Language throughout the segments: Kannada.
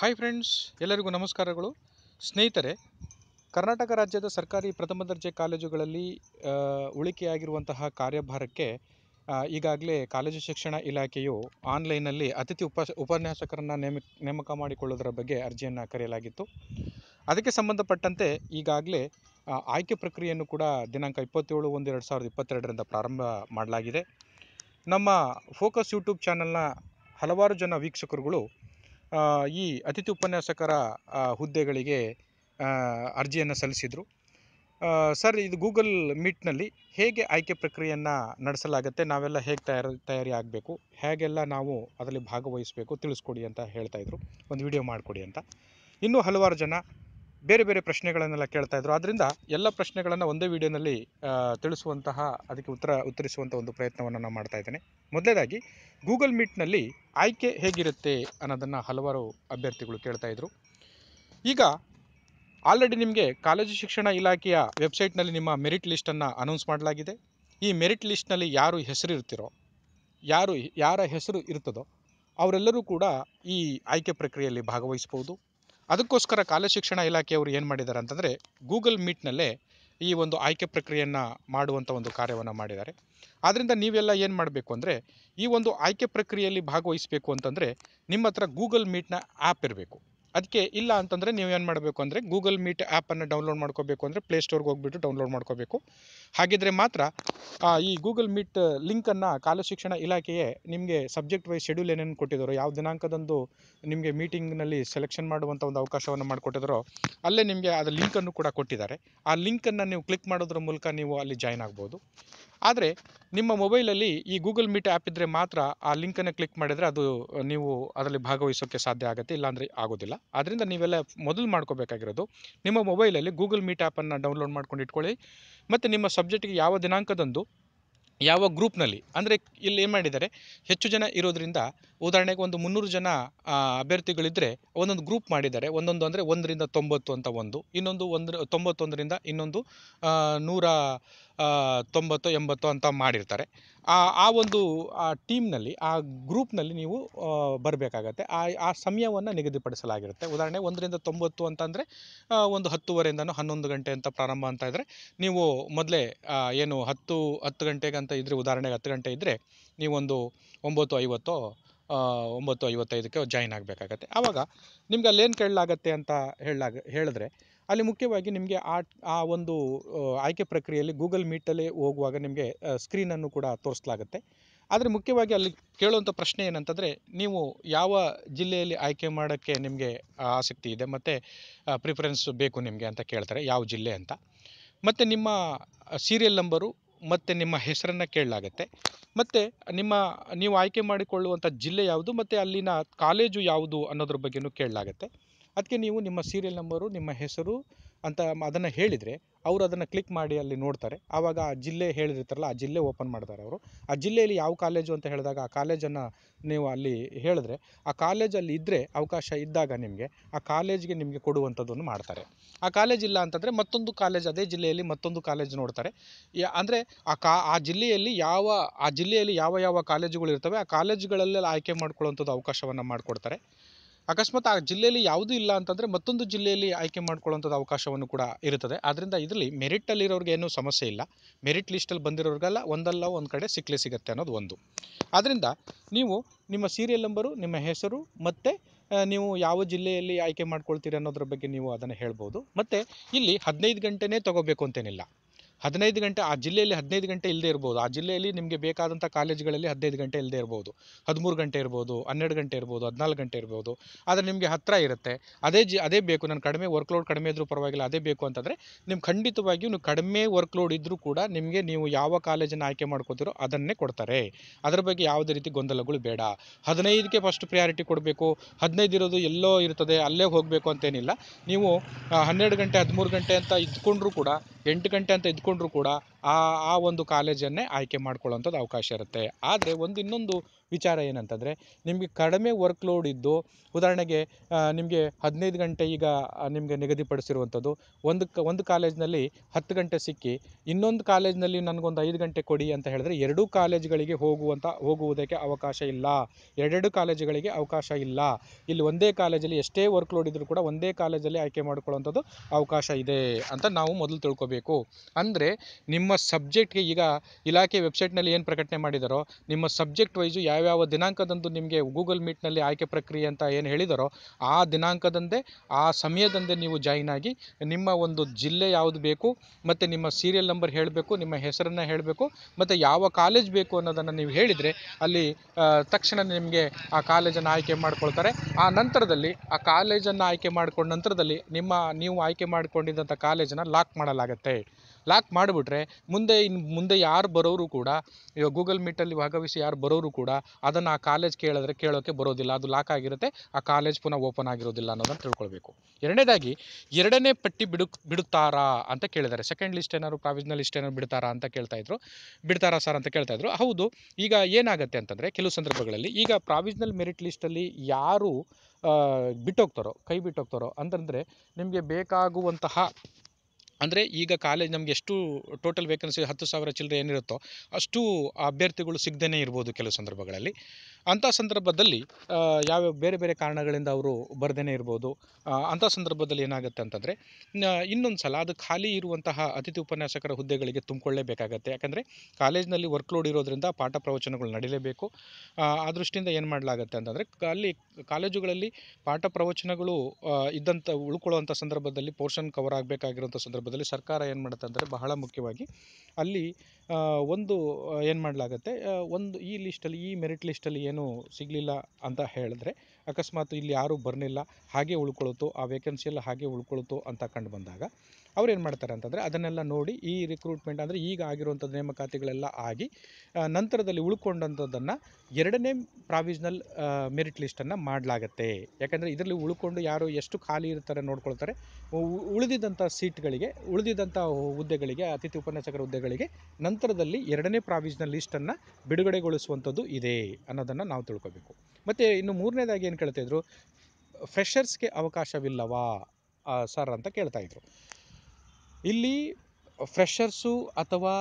ಹಾಯ್ ಫ್ರೆಂಡ್ಸ್ ಎಲ್ಲರಿಗೂ ನಮಸ್ಕಾರಗಳು ಸ್ನೇಹಿತರೆ ಕರ್ನಾಟಕ ರಾಜ್ಯದ ಸರ್ಕಾರಿ ಪ್ರಥಮ ದರ್ಜೆ ಕಾಲೇಜುಗಳಲ್ಲಿ ಉಳಿಕೆಯಾಗಿರುವಂತಹ ಕಾರ್ಯಭಾರಕ್ಕೆ ಈಗಾಗಲೇ ಕಾಲೇಜು ಶಿಕ್ಷಣ ಇಲಾಖೆಯು ಆನ್ಲೈನಲ್ಲಿ ಅತಿಥಿ ಉಪ ಉಪನ್ಯಾಸಕರನ್ನು ನೇಮ ನೇಮಕ ಮಾಡಿಕೊಳ್ಳೋದರ ಬಗ್ಗೆ ಅರ್ಜಿಯನ್ನು ಕರೆಯಲಾಗಿತ್ತು ಅದಕ್ಕೆ ಸಂಬಂಧಪಟ್ಟಂತೆ ಈಗಾಗಲೇ ಆಯ್ಕೆ ಪ್ರಕ್ರಿಯೆಯನ್ನು ಕೂಡ ದಿನಾಂಕ ಇಪ್ಪತ್ತೇಳು ಒಂದು ಎರಡು ಸಾವಿರದ ಇಪ್ಪತ್ತೆರಡರಿಂದ ಪ್ರಾರಂಭ ಮಾಡಲಾಗಿದೆ ನಮ್ಮ ಫೋಕಸ್ ಯೂಟ್ಯೂಬ್ ಚಾನಲ್ನ ಹಲವಾರು ಜನ ವೀಕ್ಷಕರುಗಳು ಈ ಅತಿಥಿ ಉಪನ್ಯಾಸಕರ ಹುದ್ದೆಗಳಿಗೆ ಅರ್ಜಿಯನ್ನು ಸಲ್ಲಿಸಿದರು ಸರ್ ಇದು ಗೂಗಲ್ ಮೀಟ್ನಲ್ಲಿ ಹೇಗೆ ಆಯ್ಕೆ ಪ್ರಕ್ರಿಯೆಯನ್ನು ನಡೆಸಲಾಗುತ್ತೆ ನಾವೆಲ್ಲ ಹೇಗೆ ತಯಾರ ತಯಾರಿ ಆಗಬೇಕು ಹೇಗೆಲ್ಲ ನಾವು ಅದರಲ್ಲಿ ಭಾಗವಹಿಸಬೇಕು ತಿಳಿಸ್ಕೊಡಿ ಅಂತ ಹೇಳ್ತಾಯಿದ್ರು ಒಂದು ವಿಡಿಯೋ ಮಾಡಿಕೊಡಿ ಅಂತ ಇನ್ನೂ ಹಲವಾರು ಜನ ಬೇರೆ ಬೇರೆ ಪ್ರಶ್ನೆಗಳನ್ನೆಲ್ಲ ಕೇಳ್ತಾ ಇದ್ರು ಆದ್ದರಿಂದ ಎಲ್ಲ ಪ್ರಶ್ನೆಗಳನ್ನು ಒಂದೇ ವಿಡಿಯೋನಲ್ಲಿ ತಿಳಿಸುವಂತಹ ಅದಕ್ಕೆ ಉತ್ತರ ಉತ್ತರಿಸುವಂಥ ಒಂದು ಪ್ರಯತ್ನವನ್ನು ನಾನು ಮಾಡ್ತಾ ಇದ್ದೇನೆ ಮೊದಲೇದಾಗಿ ಗೂಗಲ್ ಮೀಟ್ನಲ್ಲಿ ಆಯ್ಕೆ ಹೇಗಿರುತ್ತೆ ಅನ್ನೋದನ್ನು ಹಲವಾರು ಅಭ್ಯರ್ಥಿಗಳು ಕೇಳ್ತಾ ಇದ್ರು ಈಗ ಆಲ್ರೆಡಿ ನಿಮಗೆ ಕಾಲೇಜು ಶಿಕ್ಷಣ ಇಲಾಖೆಯ ವೆಬ್ಸೈಟ್ನಲ್ಲಿ ನಿಮ್ಮ ಮೆರಿಟ್ ಲಿಸ್ಟನ್ನು ಅನೌನ್ಸ್ ಮಾಡಲಾಗಿದೆ ಈ ಮೆರಿಟ್ ಲಿಸ್ಟ್ನಲ್ಲಿ ಯಾರು ಹೆಸರು ಇರ್ತಿರೋ ಯಾರು ಯಾರ ಹೆಸರು ಇರ್ತದೋ ಅವರೆಲ್ಲರೂ ಕೂಡ ಈ ಆಯ್ಕೆ ಪ್ರಕ್ರಿಯೆಯಲ್ಲಿ ಭಾಗವಹಿಸ್ಬೋದು ಅದಕ್ಕೋಸ್ಕರ ಕಾಲ ಶಿಕ್ಷಣ ಇಲಾಖೆಯವರು ಏನು ಮಾಡಿದ್ದಾರೆ ಅಂತಂದರೆ ಗೂಗಲ್ ಮೀಟ್ನಲ್ಲೇ ಈ ಒಂದು ಆಯ್ಕೆ ಪ್ರಕ್ರಿಯೆಯನ್ನು ಮಾಡುವಂಥ ಒಂದು ಕಾರ್ಯವನ್ನು ಮಾಡಿದ್ದಾರೆ ಆದ್ದರಿಂದ ನೀವೆಲ್ಲ ಏನು ಮಾಡಬೇಕು ಅಂದರೆ ಈ ಒಂದು ಆಯ್ಕೆ ಪ್ರಕ್ರಿಯೆಯಲ್ಲಿ ಭಾಗವಹಿಸಬೇಕು ಅಂತಂದರೆ ನಿಮ್ಮ ಹತ್ರ ಗೂಗಲ್ ಮೀಟ್ನ ಆ್ಯಪ್ ಇರಬೇಕು ಅದಕ್ಕೆ ಇಲ್ಲ ಅಂತಂದರೆ ನೀವು ಏನು ಮಾಡಬೇಕು ಅಂದರೆ ಗೂಗಲ್ ಮೀಟ್ ಆ್ಯಪನ್ನು ಡೌನ್ಲೋಡ್ ಮಾಡ್ಕೋಬೇಕು ಅಂದರೆ ಪ್ಲೇಸ್ಟೋರ್ಗೆ ಹೋಗ್ಬಿಟ್ಟು ಡೌನ್ಲೋಡ್ ಮಾಡ್ಕೋಬೇಕು ಹಾಗಿದ್ರೆ ಮಾತ್ರ ಈ ಗೂಗಲ್ ಮೀಟ್ ಲಿಂಕನ್ನು ಕಾಲ ಶಿಕ್ಷಣ ಇಲಾಖೆಯೇ ನಿಮಗೆ ಸಬ್ಜೆಕ್ಟ್ ವೈಸ್ ಶೆಡ್ಯೂಲ್ ಏನೇನು ಕೊಟ್ಟಿದ್ದಾರೋ ಯಾವ ದಿನಾಂಕದಂದು ನಿಮಗೆ ಮೀಟಿಂಗ್ನಲ್ಲಿ ಸೆಲೆಕ್ಷನ್ ಮಾಡುವಂಥ ಒಂದು ಅವಕಾಶವನ್ನು ಮಾಡಿಕೊಟ್ಟಿದ್ದಾರೋ ಅಲ್ಲೇ ನಿಮಗೆ ಅದು ಲಿಂಕನ್ನು ಕೂಡ ಕೊಟ್ಟಿದ್ದಾರೆ ಆ ಲಿಂಕನ್ನು ನೀವು ಕ್ಲಿಕ್ ಮಾಡೋದ್ರ ಮೂಲಕ ನೀವು ಅಲ್ಲಿ ಜಾಯ್ನ್ ಆಗ್ಬೋದು ಆದರೆ ನಿಮ್ಮ ಮೊಬೈಲಲ್ಲಿ ಈ ಗೂಗಲ್ ಮೀಟ್ ಆ್ಯಪ್ ಇದ್ದರೆ ಮಾತ್ರ ಆ ಲಿಂಕನ್ನು ಕ್ಲಿಕ್ ಮಾಡಿದರೆ ಅದು ನೀವು ಅದರಲ್ಲಿ ಭಾಗವಹಿಸೋಕ್ಕೆ ಸಾಧ್ಯ ಆಗುತ್ತೆ ಇಲ್ಲಾಂದರೆ ಆಗೋದಿಲ್ಲ ಆದ್ದರಿಂದ ನೀವೆಲ್ಲ ಮೊದಲು ಮಾಡ್ಕೋಬೇಕಾಗಿರೋದು ನಿಮ್ಮ ಮೊಬೈಲಲ್ಲಿ ಗೂಗಲ್ ಮೀಟ್ ಆ್ಯಪನ್ನು ಡೌನ್ಲೋಡ್ ಮಾಡ್ಕೊಂಡು ಇಟ್ಕೊಳ್ಳಿ ಮತ್ತು ನಿಮ್ಮ ಸಬ್ಜೆಕ್ಟ್ಗೆ ಯಾವ ದಿನಾಂಕದಂದು ಯಾವ ಗ್ರೂಪ್ನಲ್ಲಿ ಅಂದರೆ ಇಲ್ಲಿ ಏನು ಮಾಡಿದ್ದಾರೆ ಹೆಚ್ಚು ಜನ ಇರೋದರಿಂದ ಉದಾಹರಣೆಗೆ ಒಂದು ಮುನ್ನೂರು ಜನ ಅಭ್ಯರ್ಥಿಗಳಿದ್ದರೆ ಒಂದೊಂದು ಗ್ರೂಪ್ ಮಾಡಿದ್ದಾರೆ ಒಂದೊಂದು ಅಂದರೆ ಒಂದರಿಂದ ತೊಂಬತ್ತು ಅಂತ ಒಂದು ಇನ್ನೊಂದು ಒಂದರ ತೊಂಬತ್ತೊಂದರಿಂದ ಇನ್ನೊಂದು ನೂರ ತೊಂಬತ್ತು ಎಂಬತ್ತು ಅಂತ ಮಾಡಿರ್ತಾರೆ ಆ ಆ ಒಂದು ಆ ಟೀಮ್ನಲ್ಲಿ ಆ ಗ್ರೂಪ್ನಲ್ಲಿ ನೀವು ಬರಬೇಕಾಗತ್ತೆ ಆ ಆ ಸಮಯವನ್ನು ನಿಗದಿಪಡಿಸಲಾಗಿರುತ್ತೆ ಉದಾಹರಣೆ ಒಂದರಿಂದ ತೊಂಬತ್ತು ಅಂತಂದರೆ ಒಂದು ಹತ್ತುವರೆಯಿಂದನೂ ಹನ್ನೊಂದು ಗಂಟೆ ಅಂತ ಪ್ರಾರಂಭ ಅಂತ ಇದ್ದರೆ ನೀವು ಮೊದಲೇ ಏನು ಹತ್ತು ಹತ್ತು ಗಂಟೆಗೆ ಅಂತ ಇದ್ದರೆ ಉದಾಹರಣೆಗೆ ಹತ್ತು ಗಂಟೆ ಇದ್ದರೆ ನೀವೊಂದು ಒಂಬತ್ತು ಐವತ್ತೋ ಒಂಬತ್ತು ಐವತ್ತೈದಕ್ಕೆ ಜಾಯ್ನ್ ಆಗಬೇಕಾಗತ್ತೆ ಆವಾಗ ನಿಮ್ಗೆ ಏನು ಕೇಳಲಾಗತ್ತೆ ಅಂತ ಹೇಳಲಾಗ ಹೇಳಿದ್ರೆ ಅಲ್ಲಿ ಮುಖ್ಯವಾಗಿ ನಿಮಗೆ ಆ ಆ ಒಂದು ಆಯ್ಕೆ ಪ್ರಕ್ರಿಯೆಯಲ್ಲಿ ಗೂಗಲ್ ಮೀಟಲ್ಲಿ ಹೋಗುವಾಗ ನಿಮಗೆ ಸ್ಕ್ರೀನನ್ನು ಕೂಡ ತೋರಿಸ್ಲಾಗುತ್ತೆ ಆದರೆ ಮುಖ್ಯವಾಗಿ ಅಲ್ಲಿ ಕೇಳುವಂಥ ಪ್ರಶ್ನೆ ಏನಂತಂದರೆ ನೀವು ಯಾವ ಜಿಲ್ಲೆಯಲ್ಲಿ ಆಯ್ಕೆ ಮಾಡೋಕ್ಕೆ ನಿಮಗೆ ಆಸಕ್ತಿ ಇದೆ ಮತ್ತು ಪ್ರಿಫರೆನ್ಸ್ ಬೇಕು ನಿಮಗೆ ಅಂತ ಕೇಳ್ತಾರೆ ಯಾವ ಜಿಲ್ಲೆ ಅಂತ ಮತ್ತು ನಿಮ್ಮ ಸೀರಿಯಲ್ ನಂಬರು ಮತ್ತು ನಿಮ್ಮ ಹೆಸರನ್ನು ಕೇಳಲಾಗತ್ತೆ ಮತ್ತು ನಿಮ್ಮ ನೀವು ಆಯ್ಕೆ ಮಾಡಿಕೊಳ್ಳುವಂಥ ಜಿಲ್ಲೆ ಯಾವುದು ಮತ್ತು ಅಲ್ಲಿನ ಕಾಲೇಜು ಯಾವುದು ಅನ್ನೋದ್ರ ಬಗ್ಗೆಯೂ ಕೇಳಲಾಗತ್ತೆ ಅದಕ್ಕೆ ನೀವು ನಿಮ್ಮ ಸೀರಿಯಲ್ ನಂಬರು ನಿಮ್ಮ ಹೆಸರು ಅಂತ ಅದನ್ನು ಹೇಳಿದರೆ ಅವರು ಅದನ್ನು ಕ್ಲಿಕ್ ಮಾಡಿ ಅಲ್ಲಿ ನೋಡ್ತಾರೆ ಆವಾಗ ಆ ಜಿಲ್ಲೆ ಹೇಳಿರ್ತಾರಲ್ಲ ಆ ಜಿಲ್ಲೆ ಓಪನ್ ಮಾಡ್ತಾರೆ ಅವರು ಆ ಜಿಲ್ಲೆಯಲ್ಲಿ ಯಾವ ಕಾಲೇಜು ಅಂತ ಹೇಳಿದಾಗ ಆ ಕಾಲೇಜನ್ನು ನೀವು ಅಲ್ಲಿ ಹೇಳಿದ್ರೆ ಆ ಕಾಲೇಜಲ್ಲಿ ಇದ್ದರೆ ಅವಕಾಶ ಇದ್ದಾಗ ನಿಮಗೆ ಆ ಕಾಲೇಜಿಗೆ ನಿಮಗೆ ಕೊಡುವಂಥದ್ದನ್ನು ಮಾಡ್ತಾರೆ ಆ ಕಾಲೇಜ್ ಇಲ್ಲ ಅಂತಂದರೆ ಮತ್ತೊಂದು ಕಾಲೇಜ್ ಅದೇ ಜಿಲ್ಲೆಯಲ್ಲಿ ಮತ್ತೊಂದು ಕಾಲೇಜ್ ನೋಡ್ತಾರೆ ಯಾ ಅಂದರೆ ಆ ಕಾ ಆ ಜಿಲ್ಲೆಯಲ್ಲಿ ಯಾವ ಆ ಜಿಲ್ಲೆಯಲ್ಲಿ ಯಾವ ಯಾವ ಕಾಲೇಜುಗಳು ಇರ್ತವೆ ಆ ಕಾಲೇಜುಗಳಲ್ಲೆಲ್ಲ ಆಯ್ಕೆ ಮಾಡ್ಕೊಳ್ಳುವಂಥದ್ದು ಅವಕಾಶವನ್ನು ಮಾಡಿಕೊಡ್ತಾರೆ ಅಕಸ್ಮಾತ್ ಆ ಜಿಲ್ಲೆಯಲ್ಲಿ ಯಾವುದೂ ಇಲ್ಲ ಅಂತಂದರೆ ಮತ್ತೊಂದು ಜಿಲ್ಲೆಯಲ್ಲಿ ಆಯ್ಕೆ ಮಾಡ್ಕೊಳ್ಳೋವಂಥದ್ದು ಅವಕಾಶವನ್ನು ಕೂಡ ಇರುತ್ತದೆ ಆದ್ದರಿಂದ ಇದರಲ್ಲಿ ಮೆರಿಟಲ್ಲಿರೋರಿಗೆ ಏನೂ ಸಮಸ್ಯೆ ಇಲ್ಲ ಮೆರಿಟ್ ಲಿಸ್ಟಲ್ಲಿ ಬಂದಿರೋರಿಗೆಲ್ಲ ಒಂದಲ್ಲ ಒಂದು ಕಡೆ ಸಿಕ್ಕಲೇ ಸಿಗುತ್ತೆ ಅನ್ನೋದು ಒಂದು ಆದ್ದರಿಂದ ನೀವು ನಿಮ್ಮ ಸೀರಿಯಲ್ ನಂಬರು ನಿಮ್ಮ ಹೆಸರು ಮತ್ತು ನೀವು ಯಾವ ಜಿಲ್ಲೆಯಲ್ಲಿ ಆಯ್ಕೆ ಮಾಡ್ಕೊಳ್ತೀರಿ ಅನ್ನೋದ್ರ ಬಗ್ಗೆ ನೀವು ಅದನ್ನು ಹೇಳ್ಬೋದು ಮತ್ತು ಇಲ್ಲಿ ಹದಿನೈದು ಗಂಟೆನೇ ತೊಗೋಬೇಕು ಅಂತೇನಿಲ್ಲ ಹದಿನೈದು ಗಂಟೆ ಆ ಜಿಲ್ಲೆಯಲ್ಲಿ ಹದಿನೈದು ಗಂಟೆ ಇಲ್ಲದೇ ಇರ್ಬೋದು ಆ ಜಿಲ್ಲೆಯಲ್ಲಿ ನಿಮಗೆ ಬೇಕಾದಂಥ ಕಾಲೇಜುಗಳಲ್ಲಿ ಹದಿನೈದು ಗಂಟೆ ಇಲ್ಲದೇ ಇರ್ಬೋದು ಹದಿಮೂರು ಗಂಟೆ ಇರ್ಬೋದು ಹನ್ನೆರಡು ಗಂಟೆ ಇರ್ಬೋದು ಹದಿನಾಲ್ಕು ಗಂಟೆ ಇರ್ಬೋದು ಆದರೆ ನಿಮಗೆ ಹತ್ತಿರ ಇರುತ್ತೆ ಅದೇ ಜಿ ಅದೇ ಬೇಕು ನಾನು ಕಡಿಮೆ ವರ್ಕ್ಲೋಡ್ ಕಡಿಮೆ ಇದ್ದರೂ ಪರವಾಗಿಲ್ಲ ಅದೇ ಬೇಕು ಅಂತಂದರೆ ನಿಮ್ಗೆ ಖಂಡಿತವಾಗಿಯೂ ನೀವು ಕಡಿಮೆ ವರ್ಕ್ಲೋಡ್ ಇದ್ದರೂ ಕೂಡ ನಿಮಗೆ ನೀವು ಯಾವ ಕಾಲೇಜನ್ನು ಆಯ್ಕೆ ಮಾಡ್ಕೋತಿರೋ ಅದನ್ನೇ ಕೊಡ್ತಾರೆ ಅದರ ಬಗ್ಗೆ ಯಾವುದೇ ರೀತಿ ಗೊಂದಲಗಳು ಬೇಡ ಹದಿನೈದಕ್ಕೆ ಫಸ್ಟ್ ಪ್ರಿಯಾರಿಟಿ ಕೊಡಬೇಕು ಹದಿನೈದು ಇರೋದು ಎಲ್ಲೋ ಇರ್ತದೆ ಅಲ್ಲೇ ಹೋಗಬೇಕು ಅಂತೇನಿಲ್ಲ ನೀವು ಹನ್ನೆರಡು ಗಂಟೆ ಹದಿಮೂರು ಗಂಟೆ ಅಂತ ಇದ್ಕೊಂಡ್ರೂ ಕೂಡ ಎಂಟು ಗಂಟೆ ಅಂತ ಇದ್ಕೊಂಡು ಇಟ್ಕೊಂಡ್ರೂ ಕೂಡ ಆ ಆ ಒಂದು ಕಾಲೇಜನ್ನೇ ಆಯ್ಕೆ ಮಾಡ್ಕೊಳ್ಳೋಂಥದ್ದು ಅವಕಾಶ ಇರುತ್ತೆ ಆದರೆ ಒಂದು ಇನ್ನೊಂದು ವಿಚಾರ ಏನಂತಂದರೆ ನಿಮಗೆ ಕಡಿಮೆ ಲೋಡ್ ಇದ್ದು ಉದಾಹರಣೆಗೆ ನಿಮಗೆ ಹದಿನೈದು ಗಂಟೆ ಈಗ ನಿಮಗೆ ನಿಗದಿಪಡಿಸಿರುವಂಥದ್ದು ಒಂದು ಕ ಒಂದು ಕಾಲೇಜ್ನಲ್ಲಿ ಹತ್ತು ಗಂಟೆ ಸಿಕ್ಕಿ ಇನ್ನೊಂದು ಕಾಲೇಜಿನಲ್ಲಿ ನನಗೊಂದು ಐದು ಗಂಟೆ ಕೊಡಿ ಅಂತ ಹೇಳಿದ್ರೆ ಎರಡೂ ಕಾಲೇಜುಗಳಿಗೆ ಹೋಗುವಂಥ ಹೋಗುವುದಕ್ಕೆ ಅವಕಾಶ ಇಲ್ಲ ಎರಡೆರಡು ಕಾಲೇಜುಗಳಿಗೆ ಅವಕಾಶ ಇಲ್ಲ ಇಲ್ಲಿ ಒಂದೇ ಕಾಲೇಜಲ್ಲಿ ಎಷ್ಟೇ ವರ್ಕ್ಲೋಡ್ ಇದ್ದರೂ ಕೂಡ ಒಂದೇ ಕಾಲೇಜಲ್ಲಿ ಆಯ್ಕೆ ಮಾಡಿಕೊಳ್ಳುವಂಥದ್ದು ಅವಕಾಶ ಇದೆ ಅಂತ ನಾವು ಮೊದಲು ತಿಳ್ಕೊಬೇಕು ಅಂದರೆ ನಿಮ್ಮ ಸಬ್ಜೆಕ್ಟ್ಗೆ ಈಗ ಇಲಾಖೆ ವೆಬ್ಸೈಟ್ನಲ್ಲಿ ಏನು ಪ್ರಕಟಣೆ ಮಾಡಿದಾರೋ ನಿಮ್ಮ ಸಬ್ಜೆಕ್ಟ್ ವೈಸು ಯಾವ್ಯಾವ ದಿನಾಂಕದಂದು ನಿಮಗೆ ಗೂಗಲ್ ಮೀಟ್ನಲ್ಲಿ ಆಯ್ಕೆ ಪ್ರಕ್ರಿಯೆ ಅಂತ ಏನು ಹೇಳಿದಾರೋ ಆ ದಿನಾಂಕದಂದೇ ಆ ಸಮಯದಂದೇ ನೀವು ಜಾಯಿನ್ ಆಗಿ ನಿಮ್ಮ ಒಂದು ಜಿಲ್ಲೆ ಯಾವುದು ಬೇಕು ಮತ್ತು ನಿಮ್ಮ ಸೀರಿಯಲ್ ನಂಬರ್ ಹೇಳಬೇಕು ನಿಮ್ಮ ಹೆಸರನ್ನು ಹೇಳಬೇಕು ಮತ್ತು ಯಾವ ಕಾಲೇಜ್ ಬೇಕು ಅನ್ನೋದನ್ನು ನೀವು ಹೇಳಿದರೆ ಅಲ್ಲಿ ತಕ್ಷಣ ನಿಮಗೆ ಆ ಕಾಲೇಜನ್ನು ಆಯ್ಕೆ ಮಾಡ್ಕೊಳ್ತಾರೆ ಆ ನಂತರದಲ್ಲಿ ಆ ಕಾಲೇಜನ್ನು ಆಯ್ಕೆ ಮಾಡಿಕೊಂಡ ನಂತರದಲ್ಲಿ ನಿಮ್ಮ ನೀವು ಆಯ್ಕೆ ಮಾಡಿಕೊಂಡಿದ್ದಂಥ ಕಾಲೇಜನ್ನು ಲಾಕ್ ಮಾಡಲಾಗುತ್ತೆ ಲಾಕ್ ಮಾಡಿಬಿಟ್ರೆ ಮುಂದೆ ಇನ್ನು ಮುಂದೆ ಯಾರು ಬರೋರು ಕೂಡ ಇವಾಗ ಗೂಗಲ್ ಮೀಟಲ್ಲಿ ಭಾಗವಹಿಸಿ ಯಾರು ಬರೋರು ಕೂಡ ಅದನ್ನು ಆ ಕಾಲೇಜ್ ಕೇಳಿದ್ರೆ ಕೇಳೋಕ್ಕೆ ಬರೋದಿಲ್ಲ ಅದು ಲಾಕ್ ಆಗಿರುತ್ತೆ ಆ ಕಾಲೇಜ್ ಪುನಃ ಓಪನ್ ಆಗಿರೋದಿಲ್ಲ ಅನ್ನೋದನ್ನು ತಿಳ್ಕೊಳ್ಬೇಕು ಎರಡನೇದಾಗಿ ಎರಡನೇ ಪಟ್ಟಿ ಬಿಡು ಬಿಡುತ್ತಾರಾ ಅಂತ ಕೇಳಿದ್ದಾರೆ ಸೆಕೆಂಡ್ ಲಿಸ್ಟ್ ಏನಾದ್ರು ಪ್ರಾವಿಷನಲ್ ಲಿಸ್ಟ್ ಏನಾದ್ರು ಬಿಡ್ತಾರಾ ಅಂತ ಕೇಳ್ತಾ ಇದ್ರು ಬಿಡ್ತಾರಾ ಸರ್ ಅಂತ ಕೇಳ್ತಾ ಇದ್ರು ಹೌದು ಈಗ ಏನಾಗುತ್ತೆ ಅಂತಂದರೆ ಕೆಲವು ಸಂದರ್ಭಗಳಲ್ಲಿ ಈಗ ಪ್ರಾವಿಷನಲ್ ಮೆರಿಟ್ ಲಿಸ್ಟಲ್ಲಿ ಯಾರು ಬಿಟ್ಟೋಗ್ತಾರೋ ಕೈ ಬಿಟ್ಟೋಗ್ತಾರೋ ಅಂತಂದರೆ ನಿಮಗೆ ಬೇಕಾಗುವಂತಹ ಅಂದರೆ ಈಗ ಕಾಲೇಜ್ ನಮಗೆ ಎಷ್ಟು ಟೋಟಲ್ ವೇಕೆನ್ಸಿ ಹತ್ತು ಸಾವಿರ ಚಿಲ್ಲರೆ ಏನಿರುತ್ತೋ ಅಷ್ಟು ಅಭ್ಯರ್ಥಿಗಳು ಸಿಗದೇನೆ ಇರ್ಬೋದು ಕೆಲವು ಸಂದರ್ಭಗಳಲ್ಲಿ ಅಂಥ ಸಂದರ್ಭದಲ್ಲಿ ಯಾವ್ಯಾವ ಬೇರೆ ಬೇರೆ ಕಾರಣಗಳಿಂದ ಅವರು ಬರ್ದೇನೆ ಇರ್ಬೋದು ಅಂಥ ಸಂದರ್ಭದಲ್ಲಿ ಏನಾಗುತ್ತೆ ಅಂತಂದರೆ ಇನ್ನೊಂದು ಸಲ ಅದು ಖಾಲಿ ಇರುವಂತಹ ಅತಿಥಿ ಉಪನ್ಯಾಸಕರ ಹುದ್ದೆಗಳಿಗೆ ತುಂಬಿಕೊಳ್ಳೇಬೇಕಾಗತ್ತೆ ಯಾಕಂದರೆ ವರ್ಕ್ ವರ್ಕ್ಲೋಡ್ ಇರೋದರಿಂದ ಪಾಠ ಪ್ರವಚನಗಳು ನಡೀಲೇಬೇಕು ಆ ದೃಷ್ಟಿಯಿಂದ ಏನು ಮಾಡಲಾಗತ್ತೆ ಅಂತಂದರೆ ಅಲ್ಲಿ ಕಾಲೇಜುಗಳಲ್ಲಿ ಪಾಠ ಪ್ರವಚನಗಳು ಇದ್ದಂಥ ಉಳ್ಕೊಳ್ಳುವಂಥ ಸಂದರ್ಭದಲ್ಲಿ ಪೋರ್ಷನ್ ಕವರ್ ಆಗಬೇಕಾಗಿರುವಂಥ ಸಂದರ್ಭ ಸಂದರ್ಭದಲ್ಲಿ ಸರ್ಕಾರ ಏನು ಮಾಡುತ್ತೆ ಅಂದರೆ ಬಹಳ ಮುಖ್ಯವಾಗಿ ಅಲ್ಲಿ ಒಂದು ಏನು ಮಾಡಲಾಗತ್ತೆ ಒಂದು ಈ ಲಿಸ್ಟಲ್ಲಿ ಈ ಮೆರಿಟ್ ಲಿಸ್ಟಲ್ಲಿ ಏನು ಸಿಗಲಿಲ್ಲ ಅಂತ ಹೇಳಿದ್ರೆ ಅಕಸ್ಮಾತ್ ಇಲ್ಲಿ ಯಾರೂ ಬರಲಿಲ್ಲ ಹಾಗೆ ಉಳ್ಕೊಳ್ತು ಆ ವೇಕೆನ್ಸಿಯಲ್ಲಿ ಹಾಗೆ ಉಳ್ಕೊಳ್ತು ಅಂತ ಕಂಡು ಬಂದಾಗ ಅವ್ರು ಏನು ಮಾಡ್ತಾರೆ ಅಂತಂದರೆ ಅದನ್ನೆಲ್ಲ ನೋಡಿ ಈ ರಿಕ್ರೂಟ್ಮೆಂಟ್ ಅಂದರೆ ಈಗ ಆಗಿರುವಂಥದ್ದು ನೇಮಕಾತಿಗಳೆಲ್ಲ ಆಗಿ ನಂತರದಲ್ಲಿ ಉಳ್ಕೊಂಡಂಥದ್ದನ್ನು ಎರಡನೇ ಪ್ರಾವಿಷನಲ್ ಮೆರಿಟ್ ಲಿಸ್ಟನ್ನು ಮಾಡಲಾಗತ್ತೆ ಯಾಕಂದರೆ ಇದರಲ್ಲಿ ಉಳ್ಕೊಂಡು ಯಾರು ಎಷ್ಟು ಖಾಲಿ ಇರ್ತಾರೆ ನೋಡ್ಕೊಳ್ತಾರೆ ಉಳಿದಿದ್ದಂಥ ಸೀಟ್ಗಳಿಗೆ ಉಳಿದಿದ್ದಂಥ ಹುದ್ದೆಗಳಿಗೆ ಅತಿಥಿ ಉಪನ್ಯಾಸಕರ ಹುದ್ದೆಗಳಿಗೆ ನಂತರದಲ್ಲಿ ಎರಡನೇ ಪ್ರಾವಿಷನಲ್ ಲಿಸ್ಟನ್ನು ಬಿಡುಗಡೆಗೊಳಿಸುವಂಥದ್ದು ಇದೆ ಅನ್ನೋದನ್ನು ನಾವು ತಿಳ್ಕೊಬೇಕು ಮತ್ತು ಇನ್ನು ಮೂರನೇದಾಗಿ ಏನು ಕೇಳ್ತಾಯಿದ್ರು ಫ್ರೆಷರ್ಸ್ಗೆ ಅವಕಾಶವಿಲ್ಲವಾ ಸರ್ ಅಂತ ಕೇಳ್ತಾಯಿದ್ರು ಇಲ್ಲಿ ಫ್ರೆಷರ್ಸು ಅಥವಾ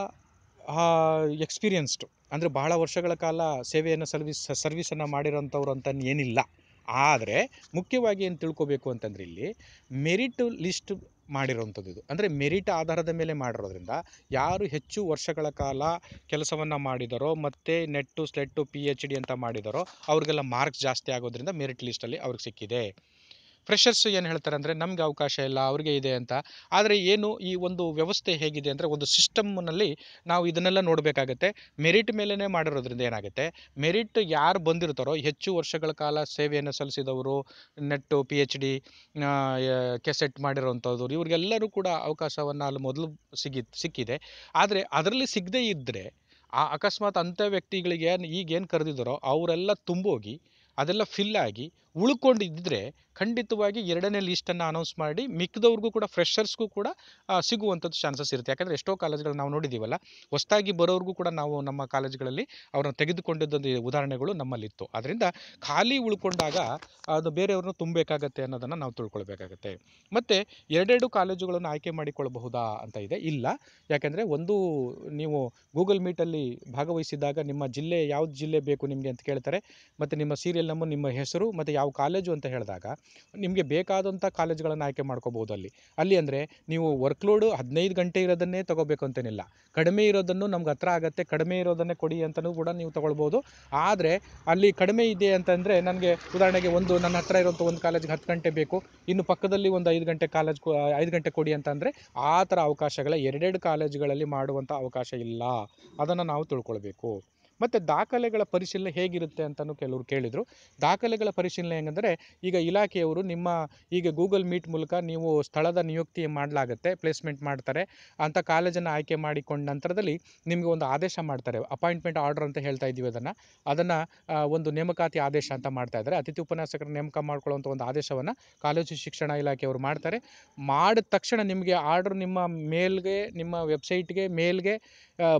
ಎಕ್ಸ್ಪೀರಿಯನ್ಸ್ಡು ಅಂದರೆ ಬಹಳ ವರ್ಷಗಳ ಕಾಲ ಸೇವೆಯನ್ನು ಸರ್ವಿಸ್ ಸರ್ವಿಸನ್ನು ಮಾಡಿರೋಂಥವ್ರು ಅಂತ ಏನಿಲ್ಲ ಆದರೆ ಮುಖ್ಯವಾಗಿ ಏನು ತಿಳ್ಕೋಬೇಕು ಅಂತಂದರೆ ಇಲ್ಲಿ ಮೆರಿಟು ಲಿಸ್ಟ್ ಮಾಡಿರುವಂಥದ್ದು ಇದು ಅಂದರೆ ಮೆರಿಟ್ ಆಧಾರದ ಮೇಲೆ ಮಾಡಿರೋದ್ರಿಂದ ಯಾರು ಹೆಚ್ಚು ವರ್ಷಗಳ ಕಾಲ ಕೆಲಸವನ್ನು ಮಾಡಿದರೋ ಮತ್ತು ನೆಟ್ಟು ಸ್ಲೆಟ್ಟು ಪಿ ಎಚ್ ಡಿ ಅಂತ ಮಾಡಿದರೋ ಅವ್ರಿಗೆಲ್ಲ ಮಾರ್ಕ್ಸ್ ಜಾಸ್ತಿ ಆಗೋದ್ರಿಂದ ಮೆರಿಟ್ ಲಿಸ್ಟಲ್ಲಿ ಅವ್ರಿಗೆ ಸಿಕ್ಕಿದೆ ಫ್ರೆಷರ್ಸ್ ಏನು ಹೇಳ್ತಾರೆ ಅಂದರೆ ನಮಗೆ ಅವಕಾಶ ಇಲ್ಲ ಅವ್ರಿಗೆ ಇದೆ ಅಂತ ಆದರೆ ಏನು ಈ ಒಂದು ವ್ಯವಸ್ಥೆ ಹೇಗಿದೆ ಅಂದರೆ ಒಂದು ಸಿಸ್ಟಮ್ನಲ್ಲಿ ನಾವು ಇದನ್ನೆಲ್ಲ ನೋಡಬೇಕಾಗತ್ತೆ ಮೆರಿಟ್ ಮೇಲೇ ಮಾಡಿರೋದ್ರಿಂದ ಏನಾಗುತ್ತೆ ಮೆರಿಟ್ ಯಾರು ಬಂದಿರ್ತಾರೋ ಹೆಚ್ಚು ವರ್ಷಗಳ ಕಾಲ ಸೇವೆಯನ್ನು ಸಲ್ಲಿಸಿದವರು net P H D KSET ಮಾಡಿರೋವಂಥವ್ರು ಇವ್ರಿಗೆಲ್ಲರೂ ಕೂಡ ಅವಕಾಶವನ್ನು ಅಲ್ಲಿ ಮೊದಲು ಸಿಗಿ ಸಿಕ್ಕಿದೆ ಆದರೆ ಅದರಲ್ಲಿ ಸಿಗದೇ ಇದ್ದರೆ ಆ ಅಕಸ್ಮಾತ್ ಅಂಥ ವ್ಯಕ್ತಿಗಳಿಗೆ ಈಗೇನು ಕರೆದಿದ್ದಾರೋ ಅವರೆಲ್ಲ ತುಂಬೋಗಿ ಅದೆಲ್ಲ ಫಿಲ್ ಆಗಿ ಉಳ್ಕೊಂಡು ಖಂಡಿತವಾಗಿ ಎರಡನೇ ಲೀಸ್ಟನ್ನು ಅನೌನ್ಸ್ ಮಾಡಿ ಮಿಕ್ಕದವ್ರಿಗೂ ಕೂಡ ಫ್ರೆಶರ್ಸ್ಗೂ ಕೂಡ ಸಿಗುವಂಥದ್ದು ಚಾನ್ಸಸ್ ಇರುತ್ತೆ ಯಾಕಂದರೆ ಎಷ್ಟೋ ಕಾಲೇಜ್ಗಳು ನಾವು ನೋಡಿದ್ದೀವಲ್ಲ ಹೊಸದಾಗಿ ಬರೋರಿಗೂ ಕೂಡ ನಾವು ನಮ್ಮ ಕಾಲೇಜ್ಗಳಲ್ಲಿ ಅವ್ರನ್ನ ತೆಗೆದುಕೊಂಡಿದ್ದೊಂದು ಉದಾಹರಣೆಗಳು ನಮ್ಮಲ್ಲಿತ್ತು ಆದ್ದರಿಂದ ಖಾಲಿ ಉಳ್ಕೊಂಡಾಗ ಅದು ಬೇರೆಯವ್ರನ್ನ ತುಂಬಬೇಕಾಗತ್ತೆ ಅನ್ನೋದನ್ನು ನಾವು ತಿಳ್ಕೊಳ್ಬೇಕಾಗತ್ತೆ ಮತ್ತು ಎರಡೆರಡು ಕಾಲೇಜುಗಳನ್ನು ಆಯ್ಕೆ ಮಾಡಿಕೊಳ್ಳಬಹುದಾ ಅಂತ ಇದೆ ಇಲ್ಲ ಯಾಕೆಂದರೆ ಒಂದು ನೀವು ಗೂಗಲ್ ಮೀಟಲ್ಲಿ ಭಾಗವಹಿಸಿದಾಗ ನಿಮ್ಮ ಜಿಲ್ಲೆ ಯಾವ್ದು ಜಿಲ್ಲೆ ಬೇಕು ನಿಮಗೆ ಅಂತ ಕೇಳ್ತಾರೆ ಮತ್ತು ನಿಮ್ಮ ಸೀರಿಯಲ್ ನಂಬರ್ ನಿಮ್ಮ ಹೆಸರು ಮತ್ತು ಯಾವ ಯಾವ ಕಾಲೇಜು ಅಂತ ಹೇಳಿದಾಗ ನಿಮಗೆ ಬೇಕಾದಂಥ ಕಾಲೇಜುಗಳನ್ನು ಆಯ್ಕೆ ಮಾಡ್ಕೋಬೋದು ಅಲ್ಲಿ ಅಲ್ಲಿ ಅಂದರೆ ನೀವು ವರ್ಕ್ಲೋಡು ಹದಿನೈದು ಗಂಟೆ ಇರೋದನ್ನೇ ತೊಗೋಬೇಕು ಅಂತೇನಿಲ್ಲ ಕಡಿಮೆ ಇರೋದನ್ನು ನಮ್ಗೆ ಹತ್ರ ಆಗತ್ತೆ ಕಡಿಮೆ ಇರೋದನ್ನೇ ಕೊಡಿ ಅಂತಲೂ ಕೂಡ ನೀವು ತೊಗೊಳ್ಬೋದು ಆದರೆ ಅಲ್ಲಿ ಕಡಿಮೆ ಇದೆ ಅಂತಂದರೆ ನನಗೆ ಉದಾಹರಣೆಗೆ ಒಂದು ನನ್ನ ಹತ್ರ ಇರೋಂಥ ಒಂದು ಕಾಲೇಜ್ಗೆ ಹತ್ತು ಗಂಟೆ ಬೇಕು ಇನ್ನು ಪಕ್ಕದಲ್ಲಿ ಒಂದು ಐದು ಗಂಟೆ ಕಾಲೇಜ್ ಐದು ಗಂಟೆ ಕೊಡಿ ಅಂತಂದರೆ ಆ ಥರ ಅವಕಾಶಗಳ ಎರಡೆರಡು ಕಾಲೇಜುಗಳಲ್ಲಿ ಮಾಡುವಂಥ ಅವಕಾಶ ಇಲ್ಲ ಅದನ್ನು ನಾವು ತಿಳ್ಕೊಳ್ಬೇಕು ಮತ್ತು ದಾಖಲೆಗಳ ಪರಿಶೀಲನೆ ಹೇಗಿರುತ್ತೆ ಅಂತಲೂ ಕೆಲವರು ಕೇಳಿದರು ದಾಖಲೆಗಳ ಪರಿಶೀಲನೆ ಹೆಂಗಂದರೆ ಈಗ ಇಲಾಖೆಯವರು ನಿಮ್ಮ ಈಗ ಗೂಗಲ್ ಮೀಟ್ ಮೂಲಕ ನೀವು ಸ್ಥಳದ ನಿಯುಕ್ತಿ ಮಾಡಲಾಗತ್ತೆ ಪ್ಲೇಸ್ಮೆಂಟ್ ಮಾಡ್ತಾರೆ ಅಂಥ ಕಾಲೇಜನ್ನು ಆಯ್ಕೆ ಮಾಡಿಕೊಂಡ ನಂತರದಲ್ಲಿ ನಿಮಗೆ ಒಂದು ಆದೇಶ ಮಾಡ್ತಾರೆ ಅಪಾಯಿಂಟ್ಮೆಂಟ್ ಆರ್ಡರ್ ಅಂತ ಹೇಳ್ತಾ ಇದ್ದೀವಿ ಅದನ್ನು ಅದನ್ನು ಒಂದು ನೇಮಕಾತಿ ಆದೇಶ ಅಂತ ಮಾಡ್ತಾ ಇದ್ದಾರೆ ಅತಿಥಿ ಉಪನ್ಯಾಸಕರ ನೇಮಕ ಮಾಡ್ಕೊಳ್ಳುವಂಥ ಒಂದು ಆದೇಶವನ್ನು ಕಾಲೇಜು ಶಿಕ್ಷಣ ಇಲಾಖೆಯವರು ಮಾಡ್ತಾರೆ ಮಾಡಿದ ತಕ್ಷಣ ನಿಮಗೆ ಆರ್ಡರ್ ನಿಮ್ಮ ಮೇಲ್ಗೆ ನಿಮ್ಮ ವೆಬ್ಸೈಟ್ಗೆ ಮೇಲ್ಗೆ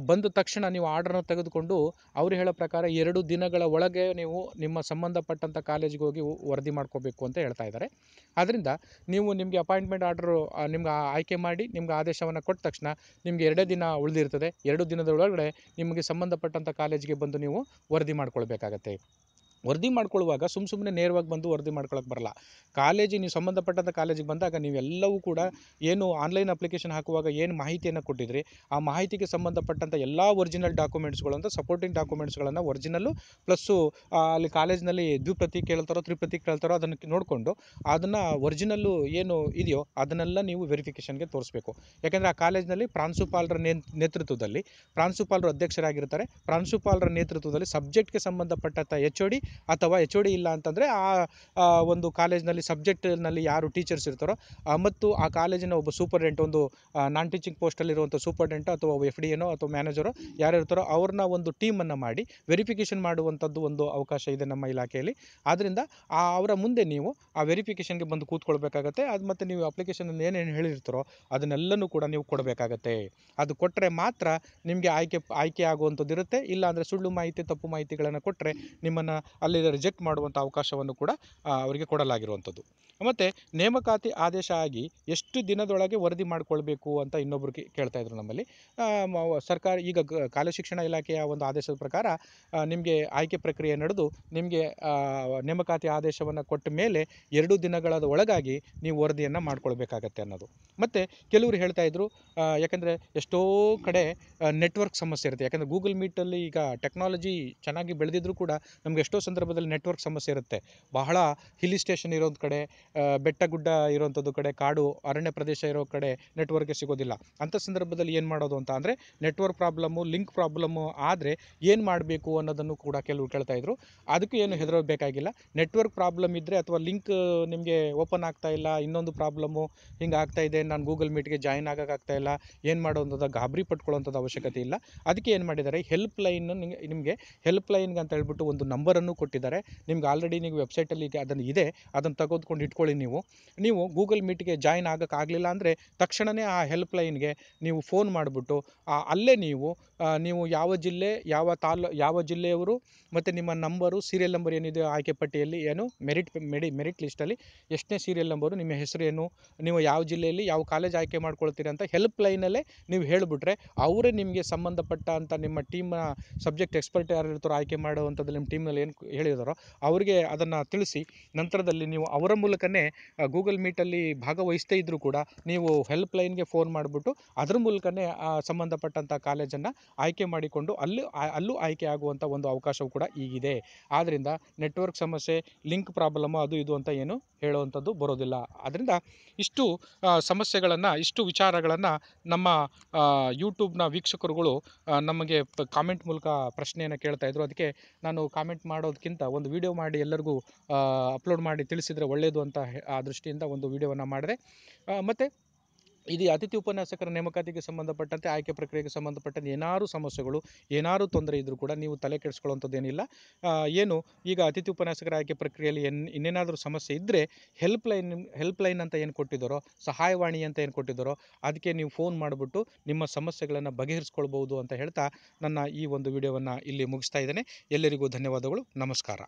ಬಂದ ತಕ್ಷಣ ನೀವು ಆರ್ಡ್ರನ್ನು ತೆಗೆದುಕೊಂಡು ಅವ್ರು ಹೇಳೋ ಪ್ರಕಾರ ಎರಡು ದಿನಗಳ ಒಳಗೆ ನೀವು ನಿಮ್ಮ ಸಂಬಂಧಪಟ್ಟಂಥ ಕಾಲೇಜಿಗೆ ಹೋಗಿ ವರದಿ ಮಾಡ್ಕೋಬೇಕು ಅಂತ ಹೇಳ್ತಾ ಇದ್ದಾರೆ ಆದ್ದರಿಂದ ನೀವು ನಿಮಗೆ ಅಪಾಯಿಂಟ್ಮೆಂಟ್ ಆರ್ಡ್ರು ನಿಮ್ಗೆ ಆಯ್ಕೆ ಮಾಡಿ ನಿಮ್ಗೆ ಆದೇಶವನ್ನು ಕೊಟ್ಟ ತಕ್ಷಣ ನಿಮಗೆ ಎರಡೇ ದಿನ ಉಳಿದಿರ್ತದೆ ಎರಡು ದಿನದ ಒಳಗಡೆ ನಿಮಗೆ ಸಂಬಂಧಪಟ್ಟಂಥ ಕಾಲೇಜಿಗೆ ಬಂದು ನೀವು ವರದಿ ಮಾಡ್ಕೊಳ್ಬೇಕಾಗತ್ತೆ ವರದಿ ಮಾಡ್ಕೊಳ್ಳುವಾಗ ಸುಮ್ಮ ಸುಮ್ಮನೆ ನೇರವಾಗಿ ಬಂದು ವರದಿ ಮಾಡ್ಕೊಳಕ್ಕೆ ಬರಲ್ಲ ಕಾಲೇಜಿಗೆ ನೀವು ಸಂಬಂಧಪಟ್ಟಂಥ ಕಾಲೇಜಿಗೆ ಬಂದಾಗ ನೀವೆಲ್ಲವೂ ಕೂಡ ಏನು ಆನ್ಲೈನ್ ಅಪ್ಲಿಕೇಶನ್ ಹಾಕುವಾಗ ಏನು ಮಾಹಿತಿಯನ್ನು ಕೊಟ್ಟಿದ್ರಿ ಆ ಮಾಹಿತಿಗೆ ಸಂಬಂಧಪಟ್ಟಂಥ ಎಲ್ಲ ಒರಿಜಿನಲ್ ಡಾಕ್ಯುಮೆಂಟ್ಸ್ಗಳಂತ ಅಂತ ಸಪೋರ್ಟಿಂಗ್ ಡಾಕ್ಯುಮೆಂಟ್ಸ್ಗಳನ್ನು ಒರಿಜಿನಲ್ಲು ಪ್ಲಸ್ಸು ಅಲ್ಲಿ ಕಾಲೇಜಿನಲ್ಲಿ ದ್ವಿಪ್ರತಿ ಕೇಳ್ತಾರೋ ತ್ರಿಪ್ರತಿ ಕೇಳ್ತಾರೋ ಅದನ್ನು ನೋಡಿಕೊಂಡು ಅದನ್ನು ಒರಿಜಿನಲ್ಲು ಏನು ಇದೆಯೋ ಅದನ್ನೆಲ್ಲ ನೀವು ವೆರಿಫಿಕೇಷನ್ಗೆ ತೋರಿಸಬೇಕು ಯಾಕೆಂದರೆ ಆ ಕಾಲೇಜಿನಲ್ಲಿ ಪ್ರಾಂಶುಪಾಲರ ನೇತೃತ್ವದಲ್ಲಿ ಪ್ರಾಂಶುಪಾಲರು ಅಧ್ಯಕ್ಷರಾಗಿರ್ತಾರೆ ಪ್ರಾಂಶುಪಾಲರ ನೇತೃತ್ವದಲ್ಲಿ ಸಬ್ಜೆಕ್ಟ್ಗೆ ಸಂಬಂಧಪಟ್ಟಂಥ ಎಚ್ ಓ ಡಿ ಅಥವಾ ಎಚ್ ಓ ಡಿ ಇಲ್ಲ ಅಂತಂದರೆ ಆ ಒಂದು ಕಾಲೇಜಿನಲ್ಲಿ ಸಬ್ಜೆಕ್ಟಿನಲ್ಲಿ ಯಾರು ಟೀಚರ್ಸ್ ಇರ್ತಾರೋ ಮತ್ತು ಆ ಕಾಲೇಜಿನ ಒಬ್ಬ ಸೂಪರ್ಡೆಂಟ್ ಒಂದು ನಾನ್ ಟೀಚಿಂಗ್ ಪೋಸ್ಟಲ್ಲಿರುವಂಥ ಸೂಪರ್ಡೆಂಟ್ ಅಥವಾ ಎಫ್ ಡಿ ಏನೋ ಅಥವಾ ಮ್ಯಾನೇಜರೋ ಯಾರು ಇರ್ತಾರೋ ಅವ್ರನ್ನ ಒಂದು ಟೀಮನ್ನು ಮಾಡಿ ವೆರಿಫಿಕೇಷನ್ ಮಾಡುವಂಥದ್ದು ಒಂದು ಅವಕಾಶ ಇದೆ ನಮ್ಮ ಇಲಾಖೆಯಲ್ಲಿ ಆದ್ದರಿಂದ ಆ ಅವರ ಮುಂದೆ ನೀವು ಆ ವೆರಿಫಿಕೇಷನ್ಗೆ ಬಂದು ಕೂತ್ಕೊಳ್ಬೇಕಾಗತ್ತೆ ಅದು ಮತ್ತು ನೀವು ಅಪ್ಲಿಕೇಶನಲ್ಲಿ ಏನೇನು ಹೇಳಿರ್ತಾರೋ ಅದನ್ನೆಲ್ಲನೂ ಕೂಡ ನೀವು ಕೊಡಬೇಕಾಗತ್ತೆ ಅದು ಕೊಟ್ಟರೆ ಮಾತ್ರ ನಿಮಗೆ ಆಯ್ಕೆ ಆಯ್ಕೆ ಆಗುವಂಥದ್ದು ಇರುತ್ತೆ ಇಲ್ಲ ಸುಳ್ಳು ಮಾಹಿತಿ ತಪ್ಪು ಮಾಹಿತಿಗಳನ್ನು ಕೊಟ್ಟರೆ ನಿಮ್ಮನ್ನು ಅಲ್ಲಿ ರಿಜೆಕ್ಟ್ ಮಾಡುವಂಥ ಅವಕಾಶವನ್ನು ಕೂಡ ಅವರಿಗೆ ಕೊಡಲಾಗಿರುವಂಥದ್ದು ಮತ್ತು ನೇಮಕಾತಿ ಆದೇಶ ಆಗಿ ಎಷ್ಟು ದಿನದೊಳಗೆ ವರದಿ ಮಾಡಿಕೊಳ್ಬೇಕು ಅಂತ ಇನ್ನೊಬ್ಬರು ಕೇಳ್ತಾ ಇದ್ರು ನಮ್ಮಲ್ಲಿ ಸರ್ಕಾರ ಈಗ ಕಾಲೇಜು ಶಿಕ್ಷಣ ಇಲಾಖೆಯ ಒಂದು ಆದೇಶದ ಪ್ರಕಾರ ನಿಮಗೆ ಆಯ್ಕೆ ಪ್ರಕ್ರಿಯೆ ನಡೆದು ನಿಮಗೆ ನೇಮಕಾತಿ ಆದೇಶವನ್ನು ಕೊಟ್ಟ ಮೇಲೆ ಎರಡು ದಿನಗಳ ಒಳಗಾಗಿ ನೀವು ವರದಿಯನ್ನು ಮಾಡ್ಕೊಳ್ಬೇಕಾಗತ್ತೆ ಅನ್ನೋದು ಮತ್ತು ಕೆಲವರು ಹೇಳ್ತಾ ಇದ್ರು ಯಾಕಂದರೆ ಎಷ್ಟೋ ಕಡೆ ನೆಟ್ವರ್ಕ್ ಸಮಸ್ಯೆ ಇರುತ್ತೆ ಯಾಕಂದರೆ ಗೂಗಲ್ ಮೀಟಲ್ಲಿ ಈಗ ಟೆಕ್ನಾಲಜಿ ಚೆನ್ನಾಗಿ ಬೆಳೆದಿದ್ರೂ ಕೂಡ ನಮಗೆ ಎಷ್ಟೋ ಸಂದರ್ಭದಲ್ಲಿ ನೆಟ್ವರ್ಕ್ ಸಮಸ್ಯೆ ಇರುತ್ತೆ ಬಹಳ ಹಿಲ್ ಸ್ಟೇಷನ್ ಇರೋದು ಕಡೆ ಬೆಟ್ಟ ಗುಡ್ಡ ಇರೋವಂಥದ್ದು ಕಡೆ ಕಾಡು ಅರಣ್ಯ ಪ್ರದೇಶ ಇರೋ ಕಡೆ ನೆಟ್ವರ್ಕೇ ಸಿಗೋದಿಲ್ಲ ಅಂಥ ಸಂದರ್ಭದಲ್ಲಿ ಏನು ಮಾಡೋದು ಅಂತ ಅಂದರೆ ನೆಟ್ವರ್ಕ್ ಪ್ರಾಬ್ಲಮ್ಮು ಲಿಂಕ್ ಪ್ರಾಬ್ಲಮ್ಮು ಆದರೆ ಏನು ಮಾಡಬೇಕು ಅನ್ನೋದನ್ನು ಕೂಡ ಕೆಲವು ಇದ್ರು ಅದಕ್ಕೂ ಏನು ಹೆದರಬೇಕಾಗಿಲ್ಲ ನೆಟ್ವರ್ಕ್ ಪ್ರಾಬ್ಲಮ್ ಇದ್ದರೆ ಅಥವಾ ಲಿಂಕ್ ನಿಮಗೆ ಓಪನ್ ಆಗ್ತಾ ಇಲ್ಲ ಇನ್ನೊಂದು ಪ್ರಾಬ್ಲಮ್ಮು ಹಿಂಗೆ ಆಗ್ತಾ ಇದೆ ನಾನು ಗೂಗಲ್ ಮೀಟ್ಗೆ ಜಾಯಿನ್ ಆಗೋಕ್ಕಾಗ್ತಾ ಇಲ್ಲ ಏನು ಮಾಡೋಂಥದ್ದು ಗಾಬರಿ ಪಟ್ಕೊಳ್ಳೋಂಥದ್ದು ಅವಶ್ಯಕತೆ ಇಲ್ಲ ಅದಕ್ಕೆ ಏನು ಮಾಡಿದ್ದಾರೆ ಹೆಲ್ಪ್ ಲೈನ್ ನಿಮಗೆ ಹೆಲ್ಪ್ ಲೈನ್ಗೆ ಅಂತ ಹೇಳ್ಬಿಟ್ಟು ಒಂದು ನಂಬರನ್ನು ಕೊಟ್ಟಿದ್ದಾರೆ ನಿಮ್ಗೆ ಆಲ್ರೆಡಿ ನೀವು ವೆಬ್ಸೈಟಲ್ಲಿ ಅದನ್ನು ಇದೆ ಅದನ್ನು ತೆಗೆದುಕೊಂಡು ಇಟ್ಕೊಳ್ಳಿ ನೀವು ನೀವು ಗೂಗಲ್ ಮೀಟ್ಗೆ ಜಾಯ್ನ್ ಆಗೋಕ್ಕಾಗಲಿಲ್ಲ ಅಂದರೆ ತಕ್ಷಣವೇ ಆ ಹೆಲ್ಪ್ ನೀವು ಫೋನ್ ಮಾಡಿಬಿಟ್ಟು ಅಲ್ಲೇ ನೀವು ನೀವು ಯಾವ ಜಿಲ್ಲೆ ಯಾವ ತಾಲೂ ಯಾವ ಜಿಲ್ಲೆಯವರು ಮತ್ತು ನಿಮ್ಮ ನಂಬರು ಸೀರಿಯಲ್ ನಂಬರ್ ಏನಿದೆ ಆಯ್ಕೆ ಪಟ್ಟಿಯಲ್ಲಿ ಏನು ಮೆರಿಟ್ ಮೆಡಿ ಮೆರಿಟ್ ಲಿಸ್ಟಲ್ಲಿ ಎಷ್ಟನೇ ಸೀರಿಯಲ್ ನಂಬರು ನಿಮ್ಮ ಹೆಸರು ಏನು ನೀವು ಯಾವ ಜಿಲ್ಲೆಯಲ್ಲಿ ಯಾವ ಕಾಲೇಜ್ ಆಯ್ಕೆ ಮಾಡ್ಕೊಳ್ತೀರಿ ಅಂತ ಹೆಲ್ಪ್ ನೀವು ಹೇಳಿಬಿಟ್ರೆ ಅವರೇ ನಿಮಗೆ ಸಂಬಂಧಪಟ್ಟ ಅಂತ ನಿಮ್ಮ ಟೀಮ್ನ ಸಬ್ಜೆಕ್ಟ್ ಎಕ್ಸ್ಪರ್ಟ್ ಯಾರು ಇರ್ತಾರೋ ಆಯ್ಕೆ ಮಾಡುವಂಥದ್ದು ನಿಮ್ಮ ಟೀಮ್ನಲ್ಲಿ ಏನು ಹೇಳಿದಾರೋ ಅವರಿಗೆ ಅದನ್ನು ತಿಳಿಸಿ ನಂತರದಲ್ಲಿ ನೀವು ಅವರ ಮೂಲಕನೇ ಗೂಗಲ್ ಮೀಟಲ್ಲಿ ಭಾಗವಹಿಸ್ತೇ ಇದ್ದರೂ ಕೂಡ ನೀವು ಹೆಲ್ಪ್ ಲೈನ್ಗೆ ಫೋನ್ ಮಾಡಿಬಿಟ್ಟು ಅದ್ರ ಮೂಲಕನೇ ಸಂಬಂಧಪಟ್ಟಂಥ ಕಾಲೇಜನ್ನು ಆಯ್ಕೆ ಮಾಡಿಕೊಂಡು ಅಲ್ಲಿ ಅಲ್ಲೂ ಆಯ್ಕೆ ಆಗುವಂಥ ಒಂದು ಅವಕಾಶವೂ ಕೂಡ ಈಗಿದೆ ಆದ್ದರಿಂದ ನೆಟ್ವರ್ಕ್ ಸಮಸ್ಯೆ ಲಿಂಕ್ ಪ್ರಾಬ್ಲಮ್ ಅದು ಇದು ಅಂತ ಏನು ಹೇಳುವಂಥದ್ದು ಬರೋದಿಲ್ಲ ಆದ್ದರಿಂದ ಇಷ್ಟು ಸಮಸ್ಯೆಗಳನ್ನು ಇಷ್ಟು ವಿಚಾರಗಳನ್ನು ನಮ್ಮ ಯೂಟ್ಯೂಬ್ನ ವೀಕ್ಷಕರುಗಳು ನಮಗೆ ಕಾಮೆಂಟ್ ಮೂಲಕ ಪ್ರಶ್ನೆಯನ್ನು ಕೇಳ್ತಾ ಇದ್ರು ಅದಕ್ಕೆ ನಾನು ಕಾಮೆಂಟ್ ಮಾಡೋ ಮಾಡೋದಕ್ಕಿಂತ ಒಂದು ವಿಡಿಯೋ ಮಾಡಿ ಎಲ್ಲರಿಗೂ ಅಪ್ಲೋಡ್ ಮಾಡಿ ತಿಳಿಸಿದರೆ ಒಳ್ಳೆಯದು ಅಂತ ಆ ದೃಷ್ಟಿಯಿಂದ ಒಂದು ವಿಡಿಯೋವನ್ನು ಮಾಡಿದೆ ಮತ್ತು ಇದು ಅತಿಥಿ ಉಪನ್ಯಾಸಕರ ನೇಮಕಾತಿಗೆ ಸಂಬಂಧಪಟ್ಟಂತೆ ಆಯ್ಕೆ ಪ್ರಕ್ರಿಯೆಗೆ ಸಂಬಂಧಪಟ್ಟಂತೆ ಏನಾರು ಸಮಸ್ಯೆಗಳು ಏನಾರು ತೊಂದರೆ ಇದ್ದರೂ ಕೂಡ ನೀವು ತಲೆ ಕೆಡಿಸ್ಕೊಳ್ಳೋಂಥದ್ದೇನಿಲ್ಲ ಏನು ಈಗ ಅತಿಥಿ ಉಪನ್ಯಾಸಕರ ಆಯ್ಕೆ ಪ್ರಕ್ರಿಯೆಯಲ್ಲಿ ಏನು ಇನ್ನೇನಾದರೂ ಸಮಸ್ಯೆ ಇದ್ದರೆ ಹೆಲ್ಪ್ ಲೈನ್ ಹೆಲ್ಪ್ ಲೈನ್ ಅಂತ ಏನು ಕೊಟ್ಟಿದ್ದಾರೋ ಸಹಾಯವಾಣಿ ಅಂತ ಏನು ಕೊಟ್ಟಿದ್ದಾರೋ ಅದಕ್ಕೆ ನೀವು ಫೋನ್ ಮಾಡಿಬಿಟ್ಟು ನಿಮ್ಮ ಸಮಸ್ಯೆಗಳನ್ನು ಬಗೆಹರಿಸ್ಕೊಳ್ಬೋದು ಅಂತ ಹೇಳ್ತಾ ನನ್ನ ಈ ಒಂದು ವಿಡಿಯೋವನ್ನು ಇಲ್ಲಿ ಮುಗಿಸ್ತಾ ಇದ್ದೇನೆ ಎಲ್ಲರಿಗೂ ಧನ್ಯವಾದಗಳು ನಮಸ್ಕಾರ